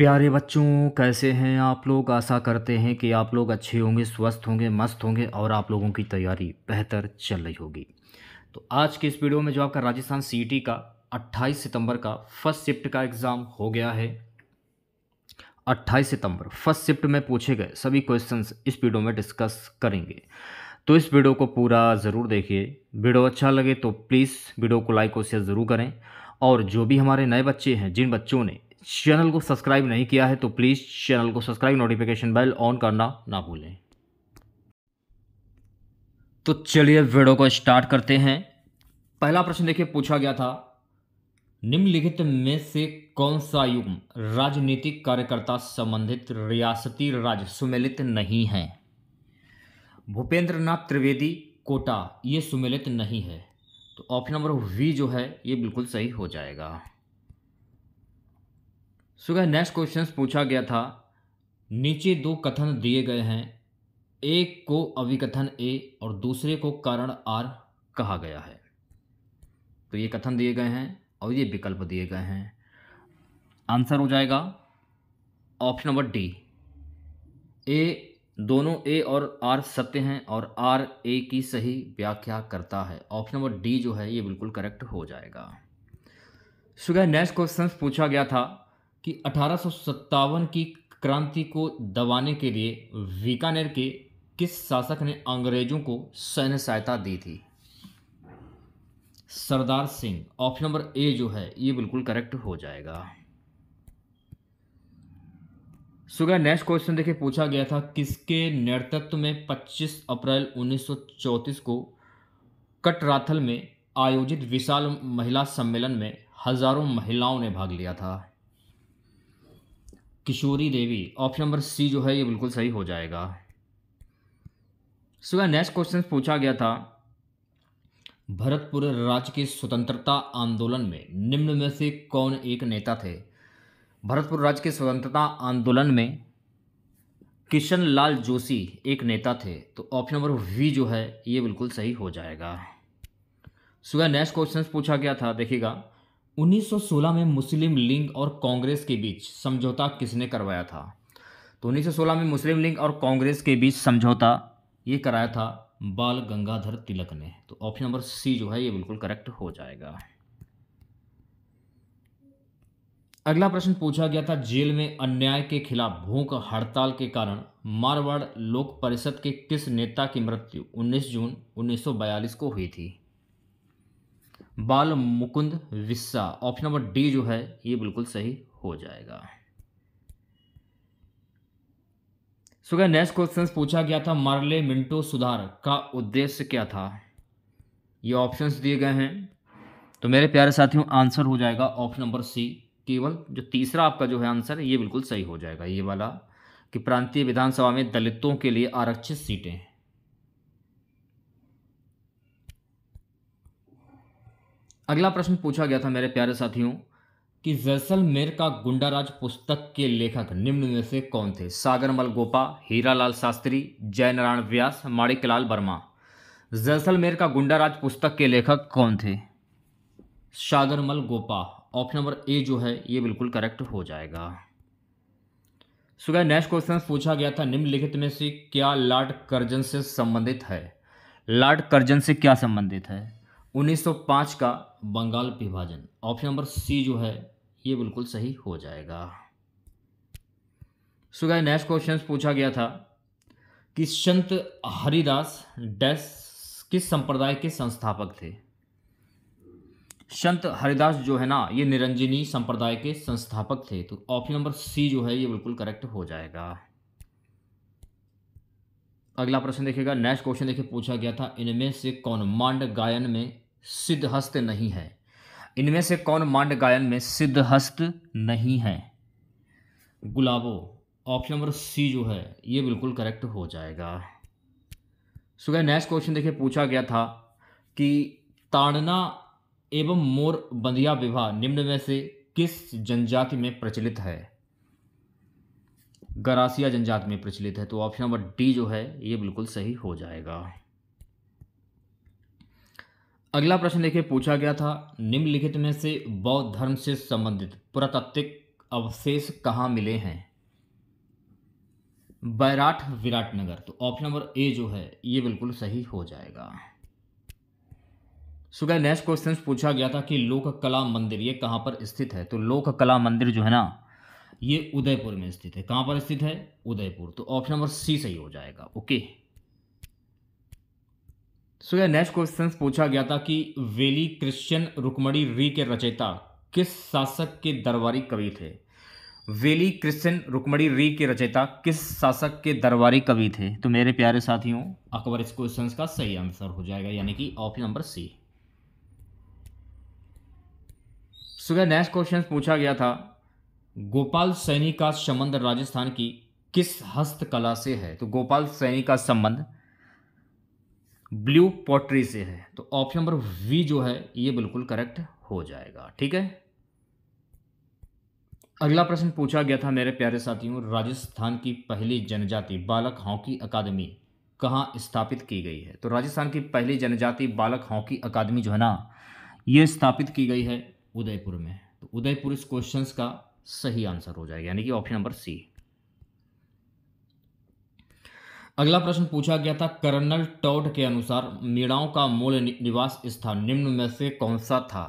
प्यारे बच्चों कैसे हैं आप लोग आशा करते हैं कि आप लोग अच्छे होंगे स्वस्थ होंगे मस्त होंगे और आप लोगों की तैयारी बेहतर चल रही होगी तो आज के इस वीडियो में जो आपका राजस्थान सी का 28 सितंबर का फर्स्ट शिफ्ट का एग्ज़ाम हो गया है 28 सितंबर फर्स्ट शिफ्ट में पूछे गए सभी क्वेश्चंस इस वीडियो में डिस्कस करेंगे तो इस वीडियो को पूरा ज़रूर देखिए वीडियो अच्छा लगे तो प्लीज़ वीडियो को लाइक और शेयर ज़रूर करें और जो भी हमारे नए बच्चे हैं जिन बच्चों ने चैनल को सब्सक्राइब नहीं किया है तो प्लीज़ चैनल को सब्सक्राइब नोटिफिकेशन बेल ऑन करना ना भूलें तो चलिए वीडियो को स्टार्ट करते हैं पहला प्रश्न देखिए पूछा गया था निम्नलिखित में से कौन सा युग्म राजनीतिक कार्यकर्ता संबंधित रियासती राज्य सुमेलित नहीं है भूपेंद्र नाथ त्रिवेदी कोटा ये सुमेलित नहीं है तो ऑप्शन नंबर वी जो है ये बिल्कुल सही हो जाएगा सुग नेक्स्ट क्वेश्चन पूछा गया था नीचे दो कथन दिए गए हैं एक को अविकथन ए और दूसरे को कारण आर कहा गया है तो ये कथन दिए गए हैं और ये विकल्प दिए गए हैं आंसर हो जाएगा ऑप्शन नंबर डी ए दोनों ए और आर सत्य हैं और आर ए की सही व्याख्या करता है ऑप्शन नंबर डी जो है ये बिल्कुल करेक्ट हो जाएगा सुगह नेक्स्ट क्वेश्चन पूछा गया था कि अठारह की क्रांति को दबाने के लिए बीकानेर के किस शासक ने अंग्रेजों को सैन्य सहायता दी थी Sardar Singh option number A जो है ये बिल्कुल करेक्ट हो जाएगा सुगर नेक्स्ट क्वेश्चन देखिए पूछा गया था किसके नेतृत्व में 25 अप्रैल 1934 को कटराथल में आयोजित विशाल महिला सम्मेलन में हजारों महिलाओं ने भाग लिया था किशोरी देवी ऑप्शन नंबर सी जो है ये बिल्कुल सही हो जाएगा सुबह नेक्स्ट क्वेश्चन पूछा गया था भरतपुर राज्य के स्वतंत्रता आंदोलन में निम्न में से कौन एक नेता थे भरतपुर राज्य के स्वतंत्रता आंदोलन में किशन लाल जोशी एक नेता थे तो ऑप्शन नंबर वी जो है ये बिल्कुल सही हो जाएगा सुबह नेक्स्ट क्वेश्चन पूछा गया था देखिएगा 1916 में मुस्लिम लीग और कांग्रेस के बीच समझौता किसने करवाया था तो 1916 में मुस्लिम लीग और कांग्रेस के बीच समझौता ये कराया था बाल गंगाधर तिलक ने तो ऑप्शन नंबर सी जो है ये बिल्कुल करेक्ट हो जाएगा अगला प्रश्न पूछा गया था जेल में अन्याय के खिलाफ भूख हड़ताल के कारण मारवाड़ लोक परिषद के किस नेता की मृत्यु 19 जून 1942 को हुई थी Bal Mukund Bissa option number D जो है ये बिल्कुल सही हो जाएगा सो क्या नेक्स्ट क्वेश्चन पूछा गया था मार्ले मिंटो सुधार का उद्देश्य क्या था ये ऑप्शंस दिए गए हैं तो मेरे प्यारे साथियों आंसर हो जाएगा ऑप्शन नंबर सी केवल जो तीसरा आपका जो है आंसर ये बिल्कुल सही हो जाएगा ये वाला कि प्रांतीय विधानसभा में दलितों के लिए आरक्षित सीटें अगला प्रश्न पूछा गया था मेरे प्यारे साथियों कि जैसलमेर का गुंडाराज पुस्तक के लेखक निम्न में से कौन थे सागरमल गोपा हीरालाल शास्त्री जयनारायण व्यास माणिकलाल वर्मा जैसलमेर का गुंडाराज पुस्तक के लेखक कौन थे Sagarmal Gopa option number A जो है ये बिल्कुल करेक्ट हो जाएगा सुगह नेक्स्ट क्वेश्चन पूछा गया था निम्नलिखित में से क्या लॉर्ड कर्जन से संबंधित है लॉर्ड कर्जन से क्या संबंधित है 1905 का बंगाल विभाजन ऑप्शन नंबर सी जो है ये बिल्कुल सही हो जाएगा सो सुगा नेक्स्ट क्वेश्चन पूछा गया था कि संत हरिदास डैस किस संप्रदाय के संस्थापक थे संत हरिदास जो है ना ये निरंजनी संप्रदाय के संस्थापक थे तो ऑप्शन नंबर सी जो है ये बिल्कुल करेक्ट हो जाएगा अगला प्रश्न देखिएगा नेक्स्ट क्वेश्चन देखिए पूछा गया था इनमें से कौन मांड गायन में सिद्ध हस्त नहीं है इनमें से कौन मांड गायन में सिद्ध हस्त नहीं है गुलाबो ऑप्शन नंबर सी जो है ये बिल्कुल करेक्ट हो जाएगा सो गया नेक्स्ट क्वेश्चन देखिए पूछा गया था कि ताड़ना एवं मोर बंदिया विवाह निम्न में से किस जनजाति में प्रचलित है गरासिया जनजाति में प्रचलित है तो ऑप्शन नंबर डी जो है ये बिल्कुल सही हो जाएगा अगला प्रश्न देखिए पूछा गया था निम्नलिखित में से बौद्ध धर्म से संबंधित पुरातात्विक अवशेष कहाँ मिले हैं बैराठ विराटनगर तो ऑप्शन नंबर ए जो है ये बिल्कुल सही हो जाएगा सुगह नेक्स्ट क्वेश्चन पूछा गया था कि लोक कला मंदिर ये कहाँ पर स्थित है तो लोक कला मंदिर जो है ना ये उदयपुर में स्थित है कहां पर स्थित है उदयपुर तो ऑप्शन नंबर सी सही हो जाएगा ओके सो यह नेक्स्ट क्वेश्चन पूछा गया था कि वेली क्रिश्चियन रुकमणी री के रचयिता किस शासक के दरबारी कवि थे वेली क्रिश्चियन रुकमणी री के रचयिता किस शासक के दरबारी कवि थे तो मेरे प्यारे साथियों अकबर इस क्वेश्चन का सही आंसर हो जाएगा यानी कि ऑप्शन नंबर सी सुबह नेक्स्ट क्वेश्चन पूछा गया था गोपाल सैनी का संबंध राजस्थान की किस हस्तकला से है तो गोपाल सैनी का संबंध ब्लू पॉटरी से है तो ऑप्शन नंबर वी जो है ये बिल्कुल करेक्ट हो जाएगा ठीक है अगला प्रश्न पूछा गया था मेरे प्यारे साथियों राजस्थान की पहली जनजाति बालक हॉकी अकादमी कहाँ स्थापित की गई है तो राजस्थान की पहली जनजाति बालक हॉकी अकादमी जो है ना ये स्थापित की गई है उदयपुर में तो उदयपुर इस क्वेश्चंस का सही आंसर हो जाएगा यानी कि ऑप्शन नंबर सी अगला प्रश्न पूछा गया था कर्नल टॉड के अनुसार मीणाओं का मूल निवास स्थान निम्न में से कौन सा था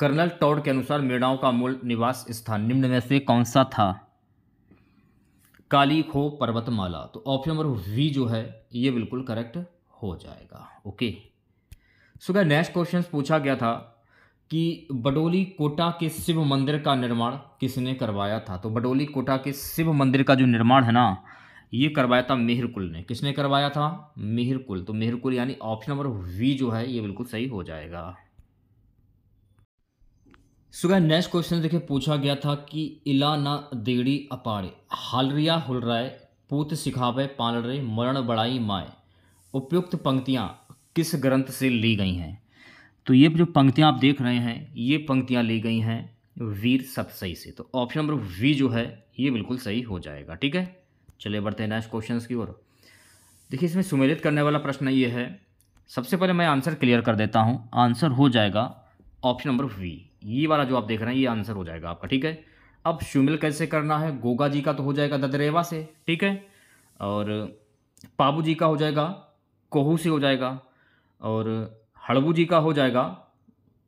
कर्नल टॉड के अनुसार मीणाओं का मूल निवास स्थान निम्न में से कौन सा था काली खो पर्वतमाला तो ऑप्शन नंबर वी जो है ये बिल्कुल करेक्ट हो जाएगा ओके सो नेक्स्ट क्वेश्चन पूछा गया था कि बडोली कोटा के शिव मंदिर का निर्माण किसने करवाया था तो बडोली कोटा के शिव मंदिर का जो निर्माण है ना ये करवाया था मेहरकुल ने किसने करवाया था मेहरकुल तो मेहरकुल यानी ऑप्शन नंबर वी जो है ये बिल्कुल सही हो जाएगा सुबह नेक्स्ट क्वेश्चन देखिए पूछा गया था कि इलाना देड़ी अपाड़े हालरिया हुलराय पूत सिखावे पालरे मरण बड़ाई माए उपयुक्त पंक्तियाँ किस ग्रंथ से ली गई हैं तो ये जो पंक्तियाँ आप देख रहे हैं ये पंक्तियाँ ली गई हैं वीर सही से तो ऑप्शन नंबर वी जो है ये बिल्कुल सही हो जाएगा ठीक है चलिए बढ़ते हैं नेक्स्ट क्वेश्चन की ओर देखिए इसमें सुमेलित करने वाला प्रश्न ये है सबसे पहले मैं आंसर क्लियर कर देता हूँ आंसर हो जाएगा ऑप्शन नंबर वी ये वाला जो आप देख रहे हैं ये आंसर हो जाएगा आपका ठीक है अब शुमिल कैसे करना है गोगा जी का तो हो जाएगा ददरेवा से ठीक है और पाबू जी का हो जाएगा कोहू से हो जाएगा और हड़बू जी का हो जाएगा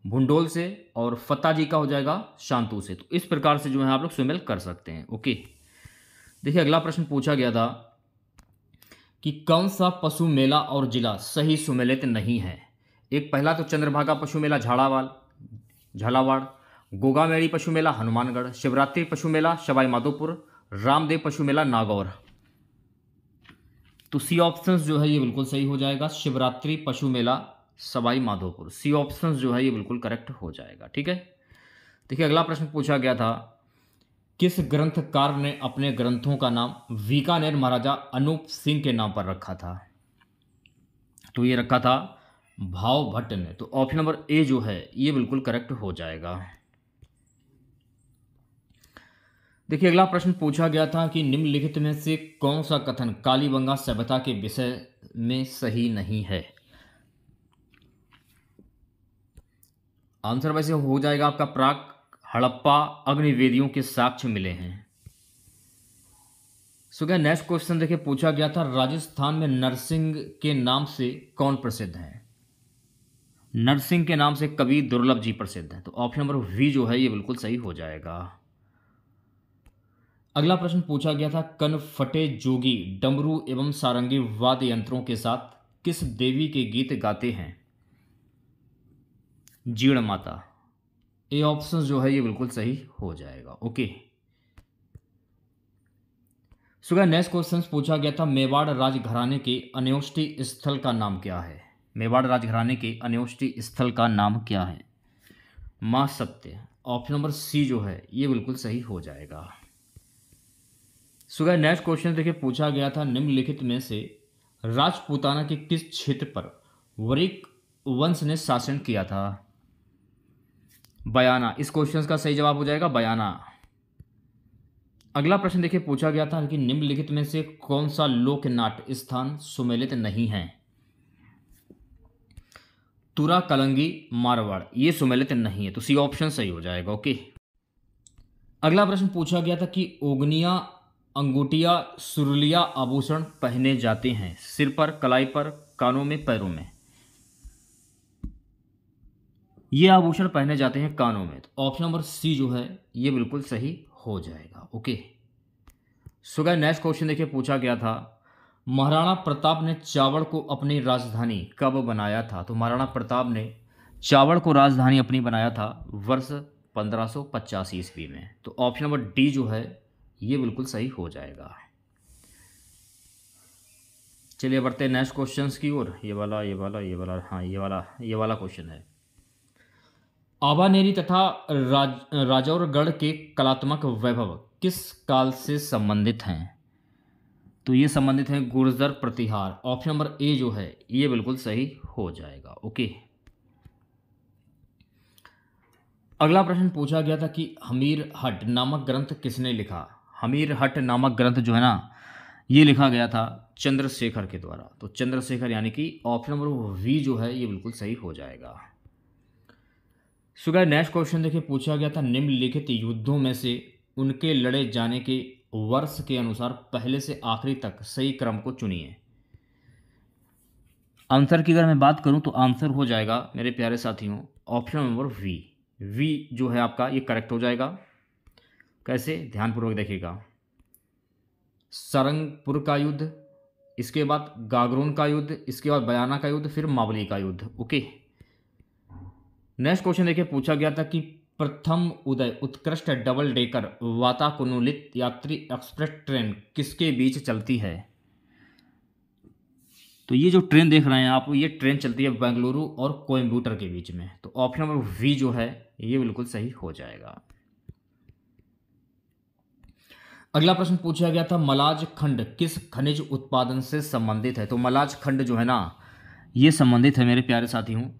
भुंडोल से और फता जी का हो जाएगा शांतु से तो इस प्रकार से जो है आप लोग सुमेल कर सकते हैं ओके देखिए अगला प्रश्न पूछा गया था कि कौन सा पशु मेला और जिला सही सुमेलित नहीं है एक पहला तो चंद्रभागा पशु मेला झाड़ावाल झालावाड़ गोगामेड़ी पशु मेला हनुमानगढ़ शिवरात्रि पशु मेला सवाई माधोपुर रामदेव पशु मेला नागौर तो सी ऑप्शन जो है ये बिल्कुल सही हो जाएगा शिवरात्रि पशु मेला सवाई माधोपुर सी ऑप्शन जो है ये बिल्कुल करेक्ट हो जाएगा ठीक है देखिए अगला प्रश्न पूछा गया था किस ग्रंथकार ने अपने ग्रंथों का नाम बीकानेर महाराजा अनूप सिंह के नाम पर रखा था तो ये रखा था भाव भट्ट ने तो ऑप्शन नंबर ए जो है ये बिल्कुल करेक्ट हो जाएगा देखिए अगला प्रश्न पूछा गया था कि निम्नलिखित में से कौन सा कथन कालीबंगा सभ्यता के विषय में सही नहीं है आंसर वैसे हो जाएगा आपका प्राक हड़प्पा अग्निवेदियों के साक्ष्य मिले हैं सो क्या नेक्स्ट क्वेश्चन देखिए पूछा गया था राजस्थान में नरसिंह के नाम से कौन प्रसिद्ध है नरसिंह के नाम से कवि दुर्लभ जी प्रसिद्ध है तो ऑप्शन नंबर वी जो है ये बिल्कुल सही हो जाएगा अगला प्रश्न पूछा गया था कनफटे जोगी डमरू एवं सारंगी वाद्य यंत्रों के साथ किस देवी के गीत गाते हैं जीर्ण माता ए ऑप्शन जो है ये बिल्कुल सही हो जाएगा ओके सुगर नेक्स्ट क्वेश्चन पूछा गया था मेवाड़ राजघराने के अनयोष्टि स्थल का नाम क्या है मेवाड़ राजघराने के अनयोष्टि स्थल का नाम क्या है मां सत्य ऑप्शन नंबर सी जो है ये बिल्कुल सही हो जाएगा सुगर नेक्स्ट क्वेश्चन देखिए पूछा गया था निम्नलिखित में से राजपूताना के किस क्षेत्र पर वरिक वंश ने शासन किया था बयाना इस क्वेश्चन का सही जवाब हो जाएगा बयाना अगला प्रश्न देखिए पूछा गया था कि निम्नलिखित में से कौन सा लोकनाट स्थान सुमेलित नहीं है तुरा कलंगी मारवाड़ ये सुमेलित नहीं है तो सी ऑप्शन सही हो जाएगा ओके अगला प्रश्न पूछा गया था कि ओगनिया अंगूठिया सुरलिया आभूषण पहने जाते हैं सिर पर कलाई पर कानों में पैरों में ये आभूषण पहने जाते हैं कानों में तो ऑप्शन नंबर सी जो है ये बिल्कुल सही हो जाएगा ओके सुगह नेक्स्ट क्वेश्चन देखिए पूछा गया था महाराणा प्रताप ने चावड़ को अपनी राजधानी कब बनाया था तो महाराणा प्रताप ने चावड़ को राजधानी अपनी बनाया था वर्ष पंद्रह सौ पचासी ईस्वी में तो ऑप्शन नंबर डी जो है ये बिल्कुल सही हो जाएगा चलिए बढ़ते हैं नेक्स्ट क्वेश्चंस की ओर ये वाला ये वाला ये वाला हाँ ये वाला ये वाला क्वेश्चन है आबानेरी तथा राज राजौरगढ़ के कलात्मक वैभव किस काल से संबंधित हैं तो ये संबंधित हैं Gurjar Pratihar option number A जो है ये बिल्कुल सही हो जाएगा ओके अगला प्रश्न पूछा गया था कि हमीर हट नामक ग्रंथ किसने लिखा हमीर हट नामक ग्रंथ जो है ना ये लिखा गया था चंद्रशेखर के द्वारा तो चंद्रशेखर यानी कि ऑप्शन नंबर वी जो है ये बिल्कुल सही हो जाएगा सुगर नेक्स्ट क्वेश्चन देखिए पूछा गया था निम्नलिखित युद्धों में से उनके लड़े जाने के वर्ष के अनुसार पहले से आखिरी तक सही क्रम को चुनिए आंसर की अगर मैं बात करूं तो आंसर हो जाएगा मेरे प्यारे साथियों ऑप्शन नंबर वी वी जो है आपका ये करेक्ट हो जाएगा कैसे ध्यानपूर्वक देखिएगा सरंगपुर का युद्ध इसके बाद गागरोन का युद्ध इसके बाद बयाना का युद्ध फिर मावली का युद्ध ओके नेक्स्ट क्वेश्चन देखिए पूछा गया था कि प्रथम उदय उत्कृष्ट डबल डेकर वातानुकूलित यात्री एक्सप्रेस ट्रेन किसके बीच चलती है तो ये जो ट्रेन देख रहे हैं आप ये ट्रेन चलती है बेंगलुरु और कोयम्बूटर के बीच में तो ऑप्शन नंबर वी जो है ये बिल्कुल सही हो जाएगा अगला प्रश्न पूछा गया था मलाज खंड किस खनिज उत्पादन से संबंधित है तो मलाज खंड जो है ना ये संबंधित है मेरे प्यारे साथी हूँ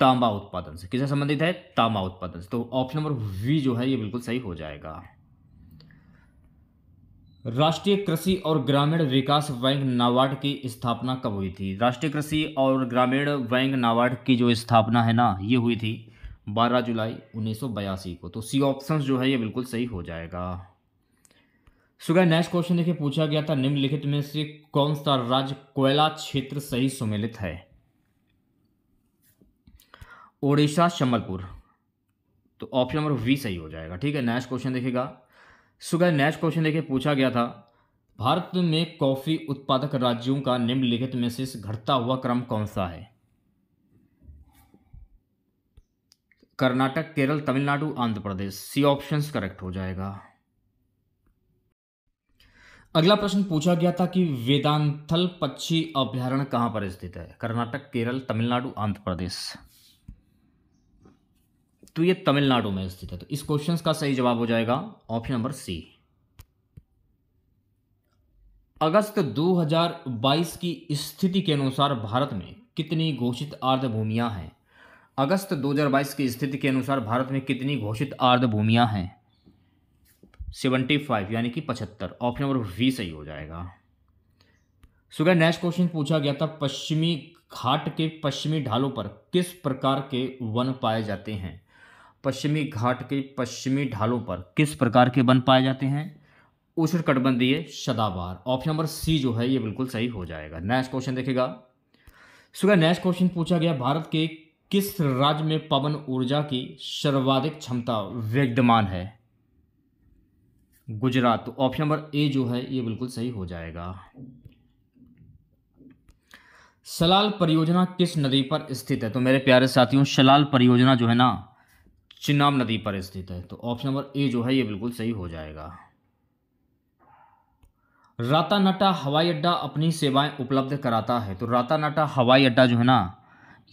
तांबा उत्पादन से किससे संबंधित है तांबा उत्पादन से तो ऑप्शन नंबर वी जो है ये बिल्कुल सही हो जाएगा राष्ट्रीय कृषि और ग्रामीण विकास बैंक नाबार्ड की स्थापना कब हुई थी राष्ट्रीय कृषि और ग्रामीण बैंक नाबार्ड की जो स्थापना है ना ये हुई थी 12 जुलाई उन्नीस को तो सी ऑप्शन जो है ये बिल्कुल सही हो जाएगा सुगर नेक्स्ट क्वेश्चन देखिए पूछा गया था निम्नलिखित में से कौन सा राज्य कोयला क्षेत्र सही सुमेलित है ओडिशा शमलपुर तो ऑप्शन नंबर वी सही हो जाएगा ठीक है नेक्स्ट क्वेश्चन देखेगा सुबह नेक्स्ट क्वेश्चन देखिए पूछा गया था भारत में कॉफ़ी उत्पादक राज्यों का निम्नलिखित में से घटता हुआ क्रम कौन सा है Karnataka Kerala Tamil Nadu Andhra Pradesh C option correct हो जाएगा अगला प्रश्न पूछा गया था कि वेदांथल पक्षी अभ्यारण्य कहां पर स्थित है कर्नाटक केरल तमिलनाडु आंध्र प्रदेश तो ये तमिलनाडु में स्थित है तो इस क्वेश्चन का सही जवाब हो जाएगा ऑप्शन नंबर सी अगस्त 2022 की स्थिति के अनुसार भारत में कितनी घोषित आर्द्रभूमियां हैं अगस्त 2022 की स्थिति के अनुसार भारत में कितनी घोषित आर्द्रभूमियां हैं 75 यानी कि 75 ऑप्शन नंबर वी सही हो जाएगा सुगर नेक्स्ट क्वेश्चन पूछा गया था पश्चिमी घाट के पश्चिमी ढालों पर किस प्रकार के वन पाए जाते हैं पश्चिमी घाट के पश्चिमी ढालों पर किस प्रकार के वन पाए जाते हैं उष्ण कटबंधीय सदाबार ऑप्शन नंबर सी जो है ये बिल्कुल सही हो जाएगा नेक्स्ट क्वेश्चन देखेगा सुगर नेक्स्ट क्वेश्चन पूछा गया भारत के किस राज्य में पवन ऊर्जा की सर्वाधिक क्षमता विद्यमान है गुजरात तो ऑप्शन नंबर ए जो है ये बिल्कुल सही हो जाएगा सलाल परियोजना किस नदी पर स्थित है तो मेरे प्यारे साथियों सलाल परियोजना जो है ना चिनाब नदी पर स्थित है तो ऑप्शन नंबर ए जो है ये बिल्कुल सही हो जाएगा रातानाटा हवाई अड्डा अपनी सेवाएं उपलब्ध कराता है तो रातानाटा हवाई अड्डा जो है ना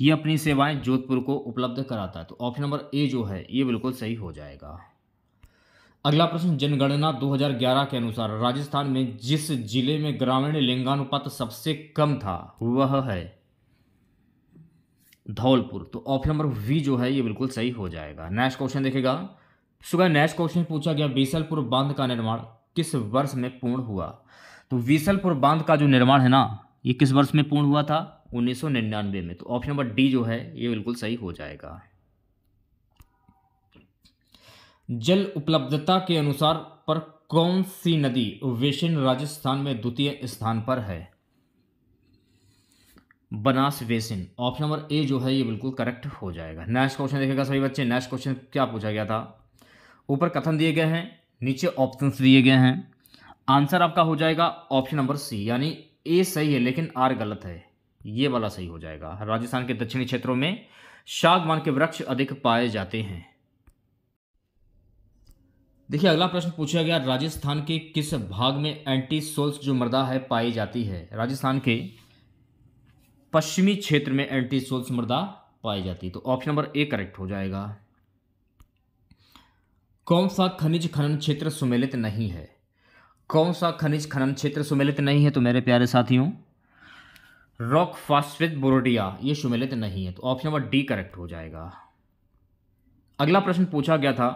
ये अपनी सेवाएं जोधपुर को उपलब्ध कराता है तो ऑप्शन नंबर ए जो है ये बिल्कुल सही हो जाएगा अगला प्रश्न जनगणना 2011 के अनुसार राजस्थान में जिस जिले में ग्रामीण लिंगानुपात सबसे कम था वह है धौलपुर तो ऑप्शन नंबर वी जो है ये बिल्कुल सही हो जाएगा नेक्स्ट क्वेश्चन देखेगा सुगा नेक्स्ट क्वेश्चन पूछा गया बीसलपुर बांध का निर्माण किस वर्ष में पूर्ण हुआ तो बीसलपुर बांध का जो निर्माण है ना ये किस वर्ष में पूर्ण हुआ था उन्नीस में तो ऑप्शन नंबर डी जो है ये बिल्कुल सही हो जाएगा जल उपलब्धता के अनुसार पर कौन सी नदी वेशन राजस्थान में द्वितीय स्थान पर है Banas basin option number A जो है ये बिल्कुल करेक्ट हो जाएगा नेक्स्ट क्वेश्चन देखेगा सभी बच्चे नेक्स्ट क्वेश्चन क्या पूछा गया था ऊपर कथन दिए गए हैं नीचे ऑप्शन दिए गए हैं आंसर आपका हो जाएगा ऑप्शन नंबर सी यानी ए सही है लेकिन आर गलत है ये वाला सही हो जाएगा राजस्थान के दक्षिणी क्षेत्रों में शागवान के वृक्ष अधिक पाए जाते हैं देखिए अगला प्रश्न पूछा गया राजस्थान के किस भाग में एंटी सोल्स जो मृदा है पाई जाती है राजस्थान के पश्चिमी क्षेत्र में एंटी सोल्स मृदा पाई जाती है तो ऑप्शन नंबर ए करेक्ट हो जाएगा कौन सा खनिज खनन क्षेत्र सुमेलित नहीं है कौन सा खनिज खनन क्षेत्र सुमेलित नहीं है तो मेरे प्यारे साथियों रॉक फास्फेट बोरोडिया ये सुमेलित नहीं है तो ऑप्शन नंबर डी करेक्ट हो जाएगा अगला प्रश्न पूछा गया था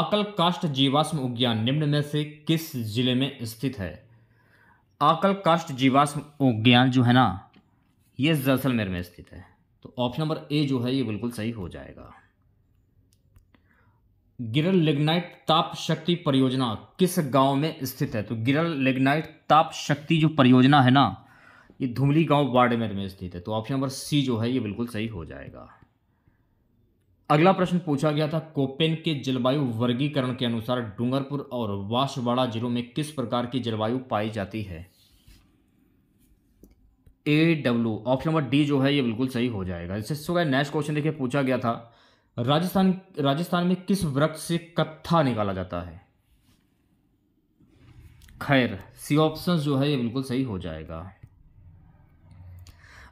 आकल काष्ट जीवाश्म उद्यान निम्न में से किस जिले में स्थित है आकल काष्ट जीवाश्म उद्यान जो है ना ये जैसलमेर में स्थित है तो ऑप्शन नंबर ए जो है ये बिल्कुल सही हो जाएगा गिरल लिग्नाइट ताप शक्ति परियोजना किस गांव में स्थित है तो गिरल लिग्नाइट ताप शक्ति जो परियोजना है ना ये धुमली गांव वाडमेर में स्थित है तो ऑप्शन नंबर सी जो है ये बिल्कुल सही हो जाएगा अगला प्रश्न पूछा गया था कोपेन के जलवायु वर्गीकरण के अनुसार डूंगरपुर और वाशवाड़ा जिलों में किस प्रकार की जलवायु पाई जाती है A W option number D जो है ये बिल्कुल सही हो जाएगा इससे सो गया नेक्स्ट क्वेश्चन देखिए पूछा गया था राजस्थान राजस्थान में किस वृक्ष से कत्था निकाला जाता है खैर सी ऑप्शन जो है ये बिल्कुल सही हो जाएगा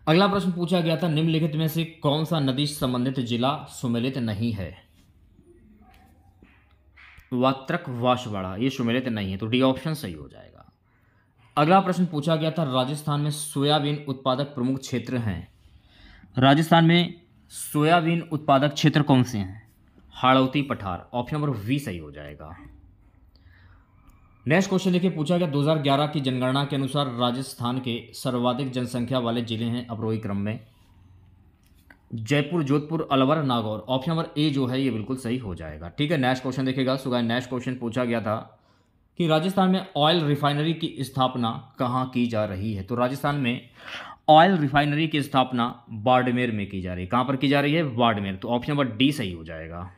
अगला प्रश्न पूछा गया था निम्नलिखित में से कौन सा नदी संबंधित जिला सुमेलित नहीं है वात्रक वाशवाड़ा ये सुमेलित नहीं है तो डी ऑप्शन सही हो जाएगा अगला प्रश्न पूछा गया था राजस्थान में सोयाबीन उत्पादक प्रमुख क्षेत्र हैं राजस्थान में सोयाबीन उत्पादक क्षेत्र कौन से हैं हाड़ौती पठार ऑप्शन नंबर वी सही हो जाएगा नेक्स्ट क्वेश्चन देखिए पूछा गया 2011 की जनगणना के अनुसार राजस्थान के सर्वाधिक जनसंख्या वाले जिले हैं अवरोही क्रम में Jaipur Jodhpur Alwar Nagaur option number A जो है ये बिल्कुल सही हो जाएगा ठीक है नेक्स्ट क्वेश्चन देखिएगा सुबह नेक्स्ट क्वेश्चन पूछा गया था कि राजस्थान में ऑयल रिफाइनरी की स्थापना कहाँ की जा रही है तो राजस्थान में ऑयल रिफाइनरी की स्थापना बाड़मेर में की जा रही है कहाँ पर की जा रही है बाड़मेर तो ऑप्शन नंबर डी सही हो जाएगा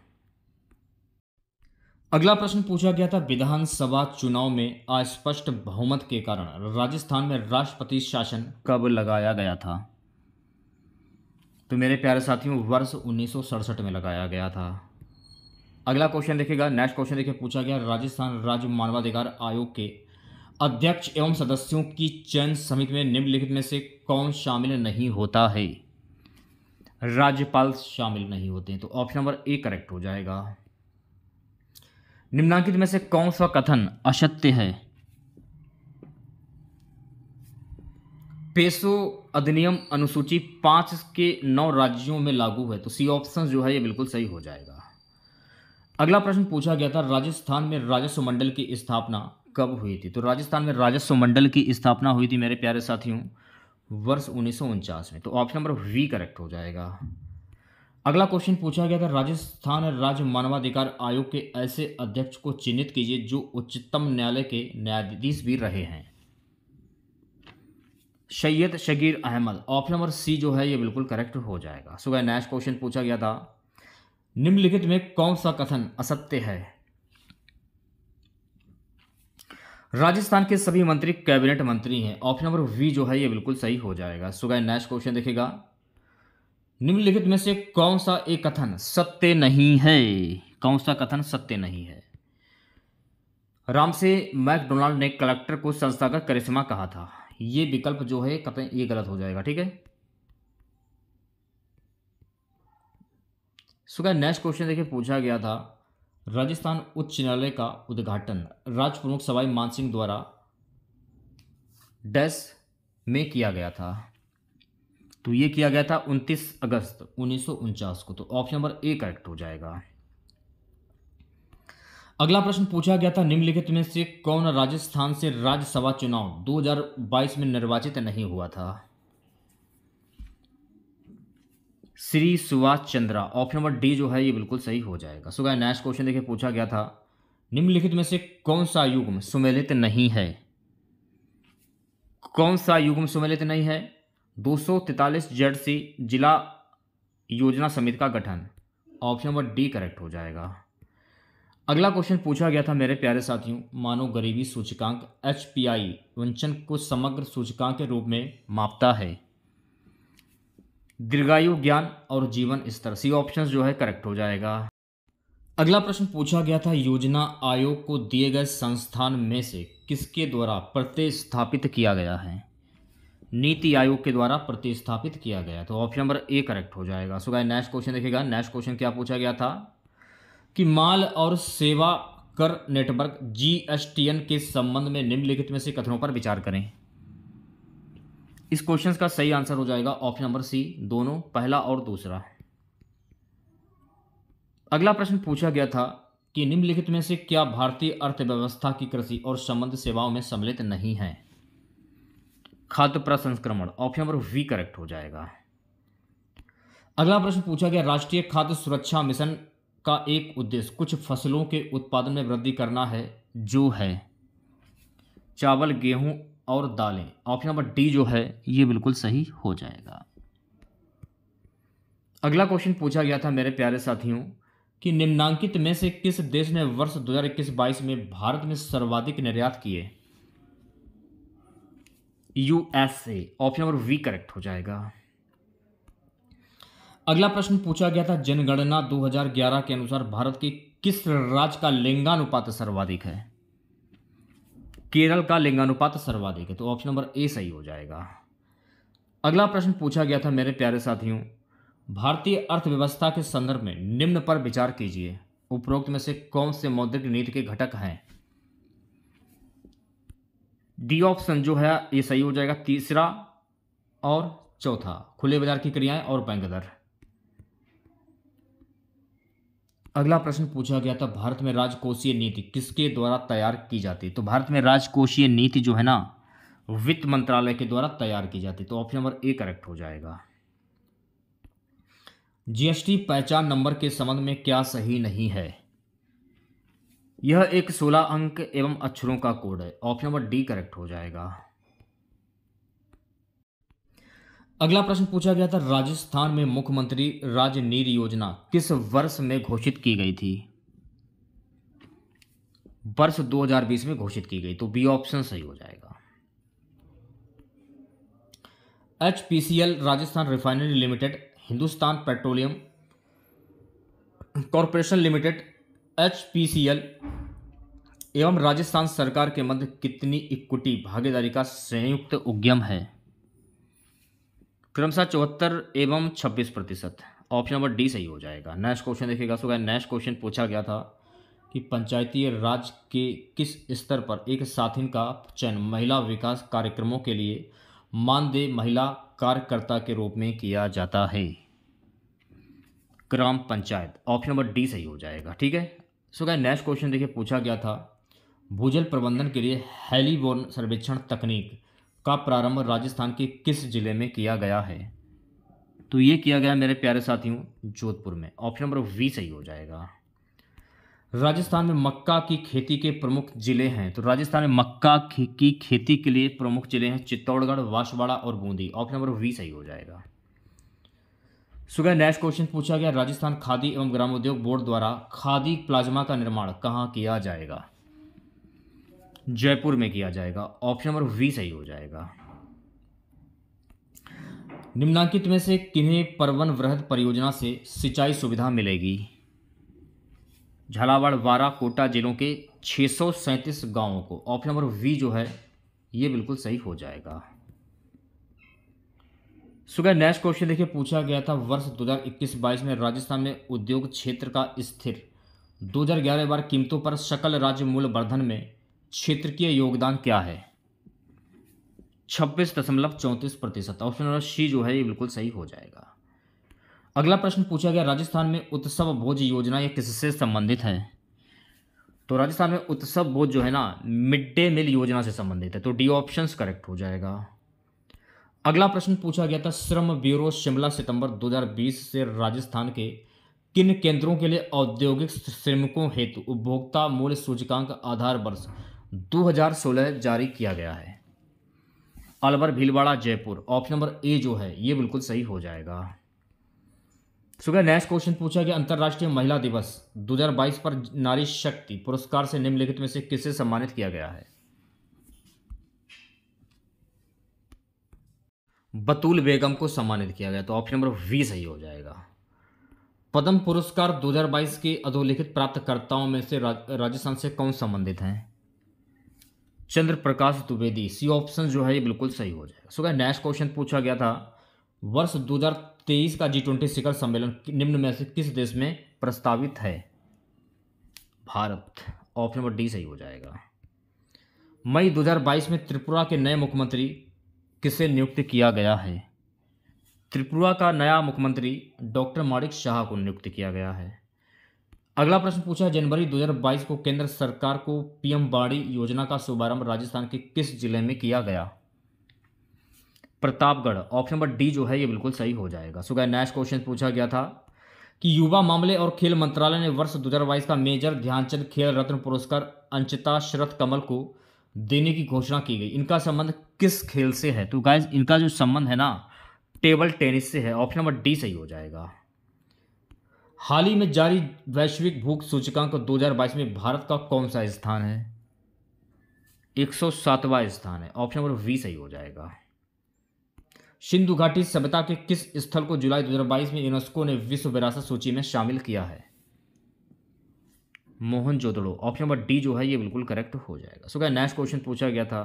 अगला प्रश्न पूछा गया था विधानसभा चुनाव में अस्पष्ट बहुमत के कारण राजस्थान में राष्ट्रपति शासन कब लगाया गया था तो मेरे प्यारे साथियों वर्ष उन्नीस में लगाया गया था अगला क्वेश्चन देखेगा नेक्स्ट क्वेश्चन देखिए पूछा गया राजस्थान राज्य मानवाधिकार आयोग के अध्यक्ष एवं सदस्यों की चयन समिति में निम्नलिखित में से कौन शामिल नहीं होता है राज्यपाल शामिल नहीं होते हैं तो ऑप्शन नंबर ए करेक्ट हो जाएगा निम्नांकित में से कौन सा कथन असत्य है पेशो अधिनियम अनुसूची पांच के नौ राज्यों में लागू है तो सी ऑप्शन जो है ये बिल्कुल सही हो जाएगा अगला प्रश्न पूछा गया था राजस्थान में राजस्व मंडल की स्थापना कब हुई थी तो राजस्थान में राजस्व मंडल की स्थापना हुई थी मेरे प्यारे साथियों वर्ष उन्नीस में तो ऑप्शन नंबर वी करेक्ट हो जाएगा अगला क्वेश्चन पूछा गया था राजस्थान राज्य मानवाधिकार आयोग के ऐसे अध्यक्ष को चिन्हित कीजिए जो उच्चतम न्यायालय के न्यायाधीश भी रहे हैं Syed Shagir Ahmed option number C जो है ये बिल्कुल करेक्ट हो जाएगा सुबह नेक्स्ट क्वेश्चन पूछा गया था निम्नलिखित में कौन सा कथन असत्य है राजस्थान के सभी मंत्री कैबिनेट मंत्री हैं ऑप्शन नंबर वी जो है ये बिल्कुल सही हो जाएगा सुगा नेक्स्ट क्वेश्चन देखेगा निम्नलिखित में से कौन सा एक कथन सत्य नहीं है कौन सा कथन सत्य नहीं है राम से मैकडोनाल्ड ने कलेक्टर को संस्थागत करिश्मा कहा था ये विकल्प जो है कथन ये गलत हो जाएगा ठीक है सो नेक्स्ट क्वेश्चन देखिए पूछा गया था राजस्थान उच्च न्यायालय का उद्घाटन राज प्रमुख सवाई मान सिंह द्वारा डैश में किया गया था तो ये किया गया था 29 अगस्त उन्नीस को तो ऑप्शन नंबर ए करेक्ट हो जाएगा अगला प्रश्न पूछा गया था निम्नलिखित में से कौन राजस्थान से राज्यसभा चुनाव 2022 में निर्वाचित नहीं हुआ था Shri Subhash Chandra option number D जो है ये बिल्कुल सही हो जाएगा सो गया नेक्स्ट क्वेश्चन देखिए पूछा गया था निम्नलिखित में से कौन सा युग्म सुमेलित नहीं है कौन सा युग्म सुमेलित नहीं है दो सौ तैतालीस जेड सी जिला योजना समिति का गठन ऑप्शन नंबर डी करेक्ट हो जाएगा अगला क्वेश्चन पूछा गया था मेरे प्यारे साथियों मानव गरीबी सूचकांक एच पी आई वंचन को समग्र सूचकांक के रूप में मापता है दीर्घायु ज्ञान और जीवन स्तर सी ऑप्शन जो है करेक्ट हो जाएगा अगला प्रश्न पूछा गया था योजना आयोग को दिए गए संस्थान में से किसके द्वारा प्रतिस्थापित किया गया है नीति आयोग के द्वारा प्रतिस्थापित किया गया तो ऑप्शन नंबर ए करेक्ट हो जाएगा सो गाइस नेक्स्ट क्वेश्चन देखिएगा नेक्स्ट क्वेश्चन क्या पूछा गया था कि माल और सेवा कर नेटवर्क जीएसटीएन के संबंध में निम्नलिखित में से कथनों पर विचार करें इस क्वेश्चन का सही आंसर हो जाएगा ऑप्शन नंबर सी दोनों पहला और दूसरा अगला प्रश्न पूछा गया था कि निम्नलिखित में से क्या भारतीय अर्थव्यवस्था की कृषि और संबंध सेवाओं में सम्मिलित नहीं है खाद्य प्रसंस्करण ऑप्शन नंबर वी करेक्ट हो जाएगा अगला प्रश्न पूछा गया राष्ट्रीय खाद्य सुरक्षा मिशन का एक उद्देश्य कुछ फसलों के उत्पादन में वृद्धि करना है जो है चावल गेहूं और दालें ऑप्शन नंबर डी जो है ये बिल्कुल सही हो जाएगा अगला क्वेश्चन पूछा गया था मेरे प्यारे साथियों कि निम्नांकित में से किस देश ने वर्ष 2021-22 में भारत में सर्वाधिक निर्यात किए USA option number B correct हो जाएगा अगला प्रश्न पूछा गया था जनगणना 2011 के अनुसार भारत के किस राज्य का लिंगानुपात सर्वाधिक है केरल का लिंगानुपात सर्वाधिक है तो ऑप्शन नंबर ए सही हो जाएगा अगला प्रश्न पूछा गया था मेरे प्यारे साथियों भारतीय अर्थव्यवस्था के संदर्भ में निम्न पर विचार कीजिए उपरोक्त में से कौन से मौद्रिक नीति के घटक हैं डी ऑप्शन जो है ये सही हो जाएगा तीसरा और चौथा खुले बाजार की क्रियाएं और बैंक दर अगला प्रश्न पूछा गया था भारत में राजकोषीय नीति किसके द्वारा तैयार की जाती है तो भारत में राजकोषीय नीति जो है ना वित्त मंत्रालय के द्वारा तैयार की जाती है तो ऑप्शन नंबर ए करेक्ट हो जाएगा जीएसटी पहचान नंबर के संबंध में क्या सही नहीं है यह एक सोलह अंक एवं अक्षरों का कोड है ऑप्शन नंबर डी करेक्ट हो जाएगा अगला प्रश्न पूछा गया था राजस्थान में मुख्यमंत्री राजनीर योजना किस वर्ष में घोषित की गई थी वर्ष 2020 में घोषित की गई तो बी ऑप्शन सही हो जाएगा HPCL Rajasthan refinery limited Hindustan petroleum corporation limited HPCL एवं राजस्थान सरकार के मध्य कितनी इक्विटी भागीदारी का संयुक्त उद्यम है क्रमशः चौहत्तर एवं छब्बीस प्रतिशत ऑप्शन नंबर डी सही हो जाएगा नेक्स्ट क्वेश्चन देखिएगा सो नेक्स्ट क्वेश्चन पूछा गया था कि पंचायती राज के किस स्तर पर एक साथिन का चयन महिला विकास कार्यक्रमों के लिए मानदेय महिला कार्यकर्ता के रूप में किया जाता है gram panchayat option number D सही हो जाएगा ठीक है सो क्या नेक्स्ट क्वेश्चन देखिए पूछा गया था भूजल प्रबंधन के लिए हेलीबोर्न सर्वेक्षण तकनीक का प्रारंभ राजस्थान के किस जिले में किया गया है तो ये किया गया मेरे प्यारे साथियों जोधपुर में ऑप्शन नंबर वी सही हो जाएगा राजस्थान में मक्का की खेती के प्रमुख जिले हैं तो राजस्थान में मक्का की खेती के लिए प्रमुख जिले हैं चित्तौड़गढ़ वाशवाड़ा और बूंदी ऑप्शन नंबर वी सही हो जाएगा सुबह नेक्स्ट क्वेश्चन पूछा गया राजस्थान खादी एवं ग्रामोद्योग बोर्ड द्वारा खादी प्लाज्मा का निर्माण कहाँ किया जाएगा जयपुर में किया जाएगा ऑप्शन नंबर वी सही हो जाएगा निम्नांकित में से किन्हें परवन वृहद परियोजना से सिंचाई सुविधा मिलेगी झालावाड़ वारा कोटा जिलों के छः गांवों को ऑप्शन नंबर वी जो है ये बिल्कुल सही हो जाएगा सुबह नेक्स्ट क्वेश्चन देखिए पूछा गया था वर्ष 2021-22 में राजस्थान में उद्योग क्षेत्र का स्थिर 2011 बार कीमतों पर सकल राज्य मूल्य वर्धन में क्षेत्र क्षेत्रीय योगदान क्या है छब्बीस दशमलव चौंतीस प्रतिशत ऑप्शन नंबर सी जो है ये बिल्कुल सही हो जाएगा अगला प्रश्न पूछा गया राजस्थान में उत्सव भोज योजना ये किससे संबंधित है तो राजस्थान में उत्सव भोज जो है ना मिड डे मील योजना से संबंधित है तो डी ऑप्शन करेक्ट हो जाएगा अगला प्रश्न पूछा गया था श्रम ब्यूरो शिमला सितंबर 2020 से राजस्थान के किन केंद्रों के लिए औद्योगिक श्रमिकों हेतु उपभोक्ता मूल्य सूचकांक आधार वर्ष 2016 जारी किया गया है Alwar Bhilwara Jaipur option number A जो है ये बिल्कुल सही हो जाएगा सुबह नेक्स्ट क्वेश्चन पूछा कि अंतर्राष्ट्रीय महिला दिवस 2022 पर नारी शक्ति पुरस्कार से निम्नलिखित में से किसे सम्मानित किया गया है बतूल बेगम को सम्मानित किया गया तो ऑप्शन नंबर वी सही हो जाएगा पद्म पुरस्कार 2022 के अधोलिखित प्राप्तकर्ताओं में से राजस्थान से कौन संबंधित हैं चंद्र प्रकाश द्विवेदी सी ऑप्शन जो है ये बिल्कुल सही हो जाएगा सो क्या नेक्स्ट क्वेश्चन पूछा गया था वर्ष 2023 का जी ट्वेंटी शिखर सम्मेलन निम्न में से किस देश में प्रस्तावित है भारत ऑप्शन नंबर डी सही हो जाएगा मई 2022 में त्रिपुरा के नए मुख्यमंत्री किसे नियुक्त किया गया है त्रिपुरा का नया मुख्यमंत्री डॉक्टर माणिक शाह को नियुक्त किया गया है अगला प्रश्न पूछा है जनवरी 2022 को केंद्र सरकार को पीएम बाड़ी योजना का शुभारंभ राजस्थान के किस जिले में किया गया प्रतापगढ़ ऑप्शन नंबर डी जो है ये बिल्कुल सही हो जाएगा सुगह नेक्स्ट क्वेश्चन पूछा गया था कि युवा मामले और खेल मंत्रालय ने वर्ष दो का मेजर ध्यानचंद खेल रत्न पुरस्कार अंचिता शरत कमल को देने की घोषणा की गई इनका संबंध किस खेल से है तो गाइज इनका जो संबंध है ना टेबल टेनिस से है ऑप्शन नंबर डी सही हो जाएगा हाल ही में जारी वैश्विक भूख सूचकांक 2022 में भारत का कौन सा स्थान है 107वां स्थान है ऑप्शन नंबर वी सही हो जाएगा सिंधु घाटी सभ्यता के किस स्थल को जुलाई 2022 में यूनेस्को ने विश्व विरासत सूची में शामिल किया है मोहन जोदड़ो ऑप्शन नंबर डी जो है ये बिल्कुल करेक्ट हो जाएगा सो नेक्स्ट क्वेश्चन पूछा गया था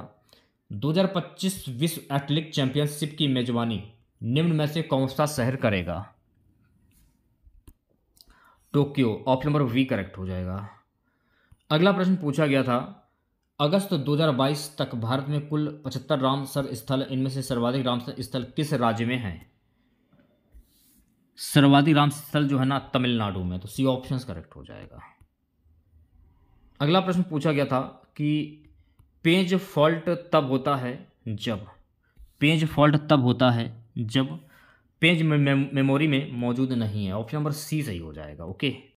2025 विश्व एथलेटिक चैंपियनशिप की मेजबानी निम्न में से कौन सा शहर करेगा Tokyo option number B correct हो जाएगा अगला प्रश्न पूछा गया था अगस्त 2022 तक भारत में कुल 75 रामसर स्थल इनमें से सर्वाधिक रामसर स्थल किस राज्य में है सर्वाधिक राम स्थल जो है ना तमिलनाडु में तो सी ऑप्शन करेक्ट हो जाएगा अगला प्रश्न पूछा गया था कि पेज फॉल्ट तब होता है जब पेज फॉल्ट तब होता है जब पेज मेमोरी में मौजूद नहीं है ऑप्शन नंबर सी सही हो जाएगा ओके